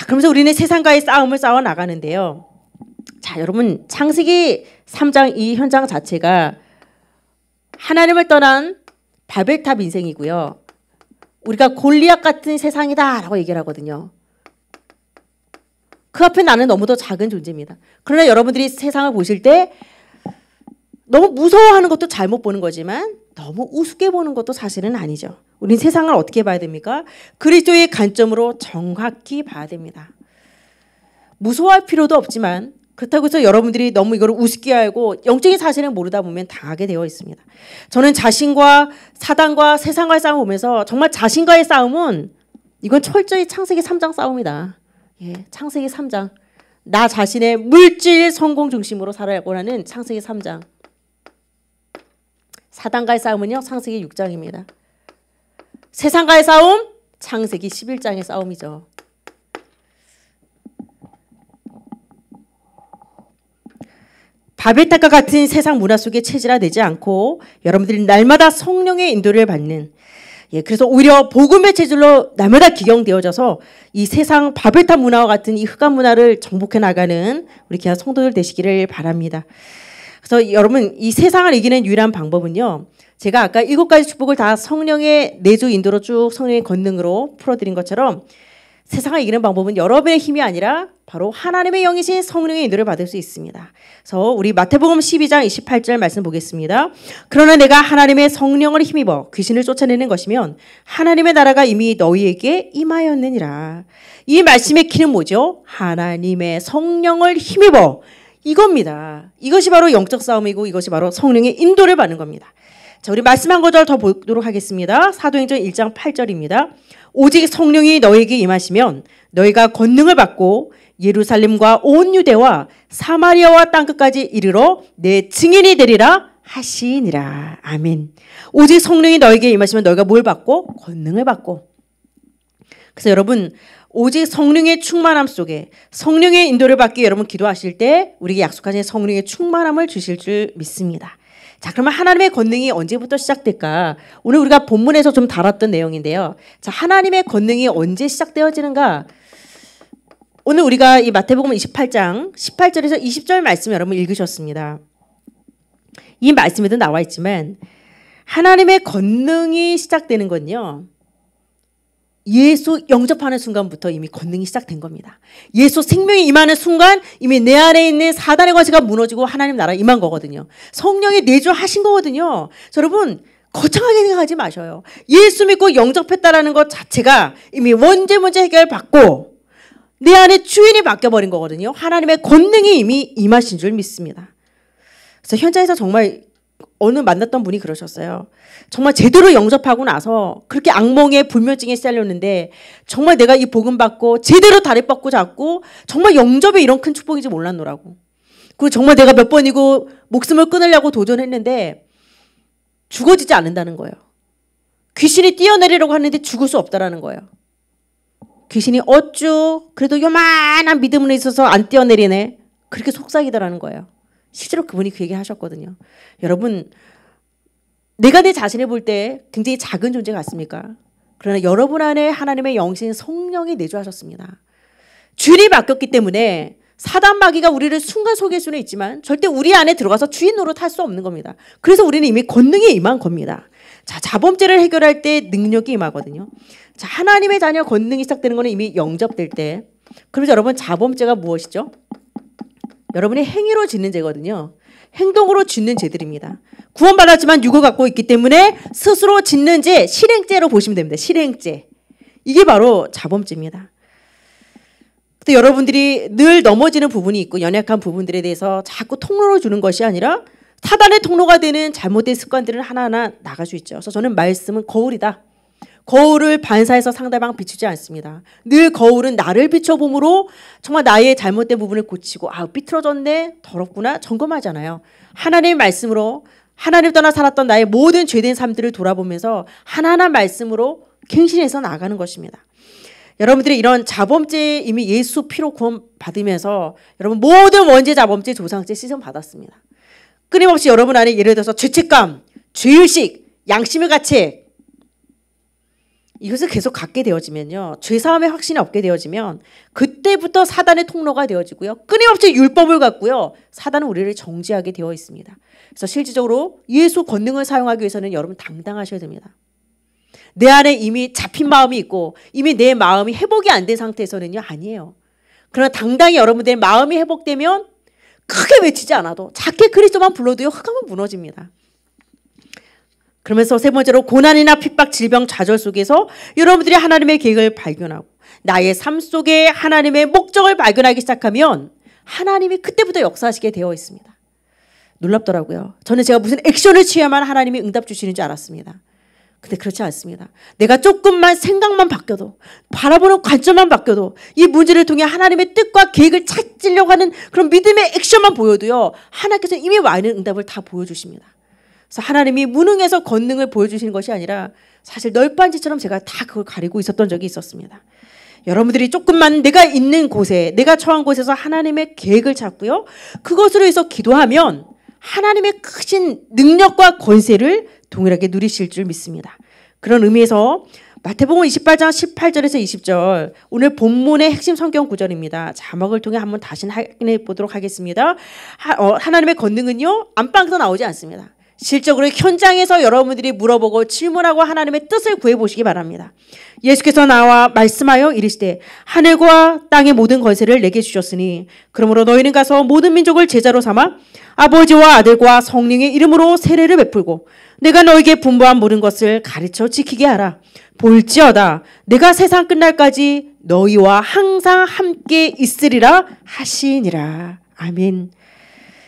그러면서 우리는 세상과의 싸움을 싸워 나가는데요. 자, 여러분 창세기 3장 이 현장 자체가 하나님을 떠난 바벨탑 인생이고요. 우리가 골리앗 같은 세상이다라고 얘기를 하거든요. 그 앞에 나는 너무도 작은 존재입니다. 그러나 여러분들이 세상을 보실 때 너무 무서워하는 것도 잘못 보는 거지만 너무 우습게 보는 것도 사실은 아니죠. 우린 세상을 어떻게 봐야 됩니까? 그리스도의 관점으로 정확히 봐야 됩니다. 무서워할 필요도 없지만 그렇다고 해서 여러분들이 너무 이걸 우습게 알고 영적인 사실을 모르다 보면 당하게 되어 있습니다. 저는 자신과 사단과 세상과의 싸움 을 보면서 정말 자신과의 싸움은 이건 철저히 창세기 3장 싸움이다. 예, 창세기 3장. 나 자신의 물질 성공 중심으로 살아야 하는 창세기 3장. 사단과의 싸움은요. 창세기 6장입니다. 세상과의 싸움 창세기 11장의 싸움이죠. 바벨탑과 같은 세상 문화 속에 체질화되지 않고 여러분들이 날마다 성령의 인도를 받는 예, 그래서 오히려 복음의 체질로 날마다 기경되어져서 이 세상 바벨탑 문화와 같은 이 흑암 문화를 정복해 나가는 우리 귀한 성도들 되시기를 바랍니다. 그래서 여러분 이 세상을 이기는 유일한 방법은요. 제가 아까 일곱 가지 축복을 다 성령의 내주 인도로 쭉 성령의 권능으로 풀어드린 것처럼 세상을 이기는 방법은 여러분의 힘이 아니라 바로 하나님의 영이신 성령의 인도를 받을 수 있습니다. 그래서 우리 마태복음 12장 28절 말씀 보겠습니다. 그러나 내가 하나님의 성령을 힘입어 귀신을 쫓아내는 것이면 하나님의 나라가 이미 너희에게 임하였느니라. 이 말씀의 키는 뭐죠? 하나님의 성령을 힘입어 이겁니다. 이것이 바로 영적 싸움이고 이것이 바로 성령의 인도를 받는 겁니다. 자, 우리 말씀 한 구절 더 보도록 하겠습니다. 사도행전 1장 8절입니다. 오직 성령이 너에게 임하시면 너희가 권능을 받고 예루살렘과 온 유대와 사마리아와 땅끝까지 이르러 내 증인이 되리라 하시니라. 아멘. 오직 성령이 너에게 임하시면 너희가 뭘 받고? 권능을 받고. 그래서 여러분 오직 성령의 충만함 속에 성령의 인도를 받기 여러분 기도하실 때 우리에게 약속하신 성령의 충만함을 주실 줄 믿습니다. 자, 그러면 하나님의 권능이 언제부터 시작될까? 오늘 우리가 본문에서 좀 다뤘던 내용인데요. 자, 하나님의 권능이 언제 시작되어지는가? 오늘 우리가 이 마태복음 28장 18절에서 20절 말씀 여러분 읽으셨습니다. 이 말씀에도 나와 있지만 하나님의 권능이 시작되는 건요. 예수 영접하는 순간부터 이미 권능이 시작된 겁니다. 예수 생명이 임하는 순간 이미 내 안에 있는 사단의 권세가 무너지고 하나님 나라 임한 거거든요. 성령이 내주하신 거거든요. 여러분 거창하게 생각하지 마셔요. 예수 믿고 영접했다라는 것 자체가 이미 원죄 문제 해결받고 내 안에 주인이 바뀌어버린 거거든요. 하나님의 권능이 이미 임하신 줄 믿습니다. 그래서 현장에서 정말 어느 만났던 분이 그러셨어요. 정말 제대로 영접하고 나서 그렇게 악몽에 불면증에 쌓달렸는데 정말 내가 이 복음 받고 제대로 다리 뻗고 잡고 정말 영접에 이런 큰 축복인지 몰랐노라고. 그리고 정말 내가 몇 번이고 목숨을 끊으려고 도전했는데 죽어지지 않는다는 거예요. 귀신이 뛰어내리려고 하는데 죽을 수 없다라는 거예요. 귀신이 어쭈 그래도 요만한 믿음은 있어서 안 뛰어내리네. 그렇게 속삭이더라는 거예요. 실제로 그분이 그 얘기 하셨거든요. 여러분, 내가 내 자신을 볼 때 굉장히 작은 존재 같습니까? 그러나 여러분 안에 하나님의 영신 성령이 내주하셨습니다. 주인이 바뀌었기 때문에 사단 마귀가 우리를 순간 속일 수는 있지만 절대 우리 안에 들어가서 주인 으로 탈 수 없는 겁니다. 그래서 우리는 이미 권능이 임한 겁니다. 자, 자범죄를 해결할 때 능력이 임하거든요. 자, 하나님의 자녀 권능이 시작되는 것은 이미 영접될 때. 그러자 여러분 자범죄가 무엇이죠? 여러분의 행위로 짓는 죄거든요. 행동으로 짓는 죄들입니다. 구원받았지만 육을 갖고 있기 때문에 스스로 짓는 죄, 실행죄로 보시면 됩니다. 실행죄. 이게 바로 자범죄입니다. 또 여러분들이 늘 넘어지는 부분이 있고 연약한 부분들에 대해서 자꾸 통로를 주는 것이 아니라 사단의 통로가 되는 잘못된 습관들을 하나하나 나갈 수 있죠. 그래서 저는 말씀은 거울이다. 거울을 반사해서 상대방 비추지 않습니다. 늘 거울은 나를 비춰봄으로 정말 나의 잘못된 부분을 고치고 아 삐뚤어졌네 더럽구나 점검하잖아요. 하나님의 말씀으로 하나님 떠나 살았던 나의 모든 죄된 삶들을 돌아보면서 하나하나 말씀으로 갱신해서 나가는 것입니다. 여러분들이 이런 자범죄 이미 예수 피로 구원 받으면서 여러분 모든 원죄 자범죄 조상죄 시선 받았습니다. 끊임없이 여러분 안에 예를 들어서 죄책감, 죄의식, 양심의 가책, 이것을 계속 갖게 되어지면요. 죄사함의 확신이 없게 되어지면 그때부터 사단의 통로가 되어지고요. 끊임없이 율법을 갖고요. 사단은 우리를 정지하게 되어 있습니다. 그래서 실질적으로 예수 권능을 사용하기 위해서는 여러분 당당하셔야 됩니다. 내 안에 이미 잡힌 마음이 있고 이미 내 마음이 회복이 안 된 상태에서는요. 아니에요. 그러나 당당히 여러분들의 마음이 회복되면 크게 외치지 않아도 작게 그리스도만 불러도요. 흑암은 무너집니다. 그러면서 세 번째로 고난이나 핍박, 질병, 좌절 속에서 여러분들이 하나님의 계획을 발견하고 나의 삶 속에 하나님의 목적을 발견하기 시작하면 하나님이 그때부터 역사하시게 되어 있습니다. 놀랍더라고요. 저는 제가 무슨 액션을 취해야만 하나님이 응답 주시는 줄 알았습니다. 근데 그렇지 않습니다. 내가 조금만 생각만 바뀌어도 바라보는 관점만 바뀌어도 이 문제를 통해 하나님의 뜻과 계획을 찾으려고 하는 그런 믿음의 액션만 보여도요. 하나님께서 이미 와 있는 응답을 다 보여주십니다. 그래서 하나님이 무능에서 권능을 보여주시는 것이 아니라 사실 널빤지처럼 제가 다 그걸 가리고 있었던 적이 있었습니다. 여러분들이 조금만 내가 있는 곳에 내가 처한 곳에서 하나님의 계획을 찾고요. 그것으로 해서 기도하면 하나님의 크신 능력과 권세를 동일하게 누리실 줄 믿습니다. 그런 의미에서 마태복음 28장 18절에서 20절 오늘 본문의 핵심 성경 구절입니다. 자막을 통해 한번 다시 확인해 보도록 하겠습니다. 하, 어, 나님의 권능은요 안방에서 나오지 않습니다. 실적으로 현장에서 여러분들이 물어보고 질문하고 하나님의 뜻을 구해보시기 바랍니다. 예수께서 나와 말씀하여 이르시되 하늘과 땅의 모든 권세를 내게 주셨으니 그러므로 너희는 가서 모든 민족을 제자로 삼아 아버지와 아들과 성령의 이름으로 세례를 베풀고 내가 너에게 분부한 모든 것을 가르쳐 지키게 하라. 볼지어다 내가 세상 끝날까지 너희와 항상 함께 있으리라 하시니라. 아멘.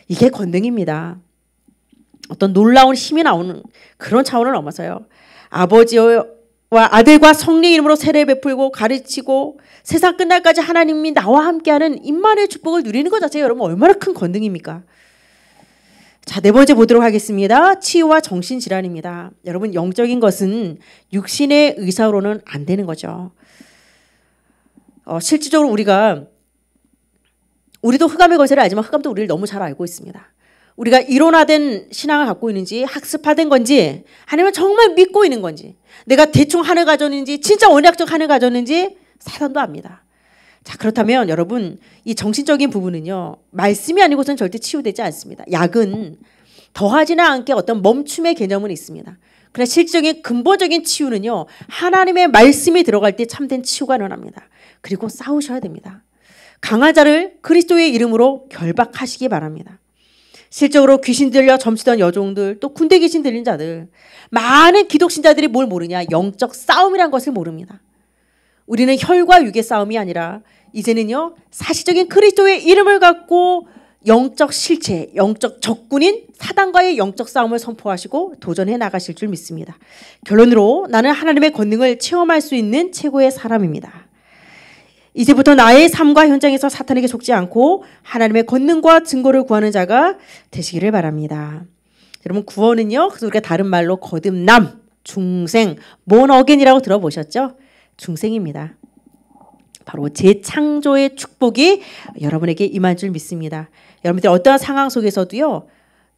이게 권능입니다. 어떤 놀라운 힘이 나오는 그런 차원을 넘어서요. 아버지와 아들과 성령 이름으로 세례 베풀고 가르치고 세상 끝날까지 하나님이 나와 함께하는 임만의 축복을 누리는 것 자체가 여러분 얼마나 큰건등입니까 자, 네 번째 보도록 하겠습니다. 치유와 정신질환입니다. 여러분, 영적인 것은 육신의 의사로는 안 되는 거죠. 어, 실질적으로 우리가, 우리도 흑암의 거세를 알지만 흑암도 우리를 너무 잘 알고 있습니다. 우리가 이론화된 신앙을 갖고 있는지 학습화된 건지 아니면 정말 믿고 있는 건지 내가 대충 한을 가졌는지 진짜 원약적 한을 가졌는지 사단도 압니다. 자 그렇다면 여러분 이 정신적인 부분은요 말씀이 아니고선 절대 치유되지 않습니다. 약은 더하지나 않게 어떤 멈춤의 개념은 있습니다. 그러나 실질적인 근본적인 치유는요 하나님의 말씀이 들어갈 때 참된 치유가 일어납니다. 그리고 싸우셔야 됩니다. 강한 자를 그리스도의 이름으로 결박하시기 바랍니다. 실적으로 귀신 들려 점치던 여종들, 또 군대 귀신 들린 자들, 많은 기독신자들이 뭘 모르냐? 영적 싸움이란 것을 모릅니다. 우리는 혈과 육의 싸움이 아니라 이제는요, 사실적인 그리스도의 이름을 갖고 영적 실체, 영적 적군인 사단과의 영적 싸움을 선포하시고 도전해 나가실 줄 믿습니다. 결론으로 나는 하나님의 권능을 체험할 수 있는 최고의 사람입니다. 이제부터 나의 삶과 현장에서 사탄에게 속지 않고 하나님의 권능과 증거를 구하는 자가 되시기를 바랍니다. 여러분 구원은요. 그래서 우리가 다른 말로 거듭남, 중생, 본어겐이라고 들어보셨죠? 중생입니다. 바로 재창조의 축복이 여러분에게 임한 줄 믿습니다. 여러분들 어떠한 상황 속에서도요.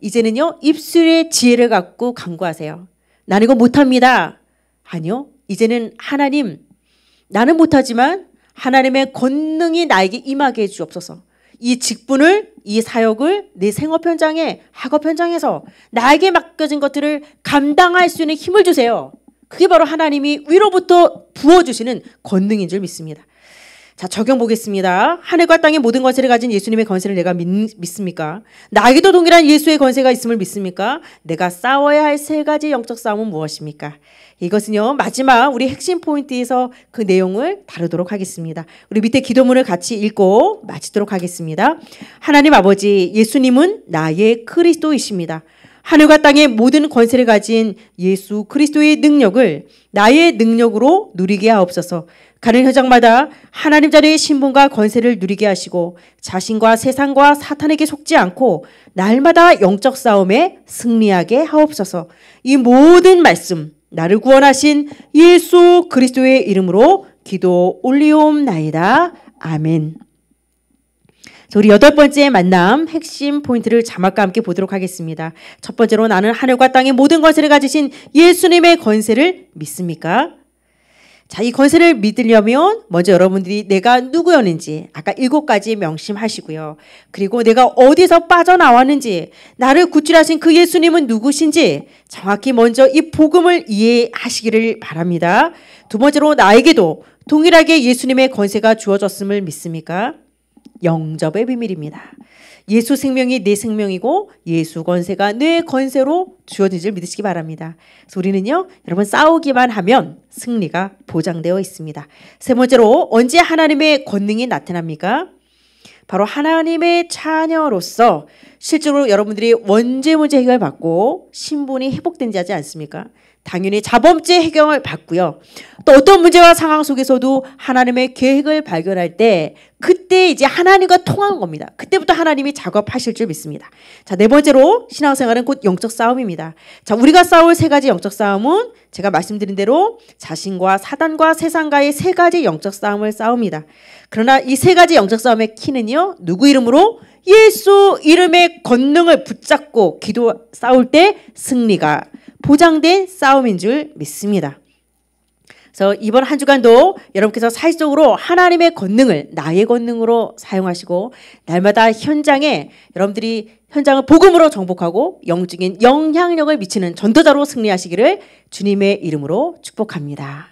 이제는요. 입술의 지혜를 갖고 강구하세요. 나는 이거 못합니다. 아니요. 이제는 하나님 나는 못하지만 하나님의 권능이 나에게 임하게 해주옵소서. 이 직분을, 이 사역을 내 생업 현장에, 학업 현장에서 나에게 맡겨진 것들을 감당할 수 있는 힘을 주세요. 그게 바로 하나님이 위로부터 부어주시는 권능인 줄 믿습니다. 자, 적용 보겠습니다. 하늘과 땅의 모든 권세를 가진 예수님의 권세를 내가 믿, 믿습니까? 나에게도 동일한 예수의 권세가 있음을 믿습니까? 내가 싸워야 할 세 가지 영적 싸움은 무엇입니까? 이것은요, 마지막 우리 핵심 포인트에서 그 내용을 다루도록 하겠습니다. 우리 밑에 기도문을 같이 읽고 마치도록 하겠습니다. 하나님 아버지, 예수님은 나의 그리스도이십니다. 하늘과 땅의 모든 권세를 가진 예수 그리스도의 능력을 나의 능력으로 누리게 하옵소서. 가는 현장마다 하나님 자리의 신분과 권세를 누리게 하시고 자신과 세상과 사탄에게 속지 않고 날마다 영적 싸움에 승리하게 하옵소서. 이 모든 말씀 나를 구원하신 예수 그리스도의 이름으로 기도 올리옵나이다. 아멘. 우리 여덟 번째 만남 핵심 포인트를 자막과 함께 보도록 하겠습니다. 첫 번째로 나는 하늘과 땅의 모든 권세를 가지신 예수님의 권세를 믿습니까? 자, 이 권세를 믿으려면 먼저 여러분들이 내가 누구였는지 아까 일곱 가지 명심하시고요. 그리고 내가 어디서 빠져나왔는지 나를 구출하신 그 예수님은 누구신지 정확히 먼저 이 복음을 이해하시기를 바랍니다. 두 번째로 나에게도 동일하게 예수님의 권세가 주어졌음을 믿습니까? 영접의 비밀입니다. 예수 생명이 내 생명이고 예수 권세가 내 권세로 주어진 줄 믿으시기 바랍니다. 그래서 우리는요, 여러분 싸우기만 하면 승리가 보장되어 있습니다. 세 번째로 언제 하나님의 권능이 나타납니까? 바로 하나님의 자녀로서 실제로 여러분들이 원죄 문제 해결받고 신분이 회복된 지 하지 않습니까? 당연히 자범죄 해경을 받고요. 또 어떤 문제와 상황 속에서도 하나님의 계획을 발견할 때 그때 이제 하나님과 통한 겁니다. 그때부터 하나님이 작업하실 줄 믿습니다. 자, 네 번째로 신앙생활은 곧 영적 싸움입니다. 자, 우리가 싸울 세 가지 영적 싸움은 제가 말씀드린 대로 자신과 사단과 세상과의 세 가지 영적 싸움을 싸웁니다. 그러나 이 세 가지 영적 싸움의 키는요. 누구 이름으로 예수 이름의 권능을 붙잡고 기도 싸울 때 승리가 보장된 싸움인 줄 믿습니다. 그래서 이번 한 주간도 여러분께서 사회적으로 하나님의 권능을 나의 권능으로 사용하시고 날마다 현장에 여러분들이 현장을 복음으로 정복하고 영적인 영향력을 미치는 전도자로 승리하시기를 주님의 이름으로 축복합니다.